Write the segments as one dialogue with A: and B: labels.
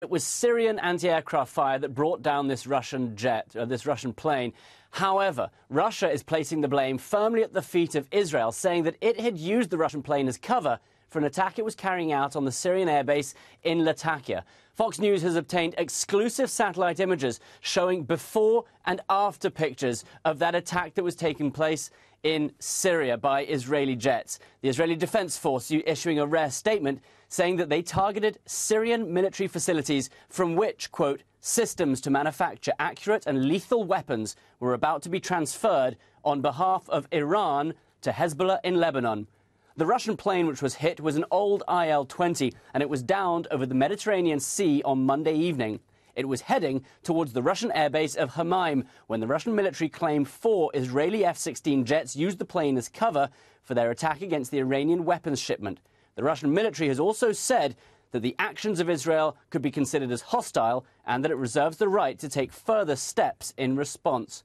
A: It was Syrian anti-aircraft fire that brought down this Russian jet, uh, this Russian plane. However, Russia is placing the blame firmly at the feet of Israel, saying that it had used the Russian plane as cover for an attack it was carrying out on the Syrian airbase in Latakia. Fox News has obtained exclusive satellite images showing before and after pictures of that attack that was taking place in Syria by Israeli jets. The Israeli Defense Force issuing a rare statement saying that they targeted Syrian military facilities from which, quote, systems to manufacture accurate and lethal weapons were about to be transferred on behalf of Iran to Hezbollah in Lebanon. The Russian plane which was hit was an old IL 20, and it was downed over the Mediterranean Sea on Monday evening. It was heading towards the Russian airbase of Hamaim when the Russian military claimed four Israeli F 16 jets used the plane as cover for their attack against the Iranian weapons shipment. The Russian military has also said that the actions of Israel could be considered as hostile and that it reserves the right to take further steps in response.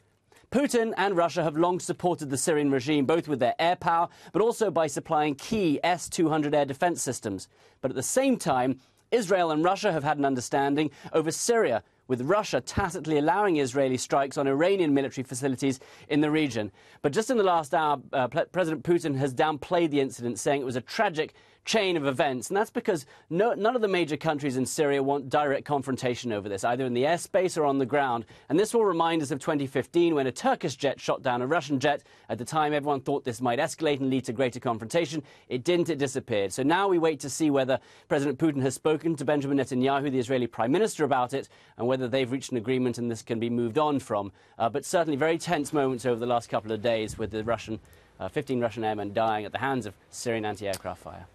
A: Putin and Russia have long supported the Syrian regime, both with their air power, but also by supplying key S 200 air defense systems. But at the same time, Israel and Russia have had an understanding over Syria, with Russia tacitly allowing Israeli strikes on Iranian military facilities in the region. But just in the last hour, uh, President Putin has downplayed the incident, saying it was a tragic chain of events. And that's because no, none of the major countries in Syria want direct confrontation over this, either in the airspace or on the ground. And this will remind us of 2015 when a Turkish jet shot down a Russian jet. At the time, everyone thought this might escalate and lead to greater confrontation. It didn't, it disappeared. So now we wait to see whether President Putin has spoken to Benjamin Netanyahu, the Israeli prime minister, about it and whether they've reached an agreement and this can be moved on from. Uh, but certainly very tense moments over the last couple of days with the Russian. Uh, 15 Russian airmen dying at the hands of Syrian anti aircraft fire.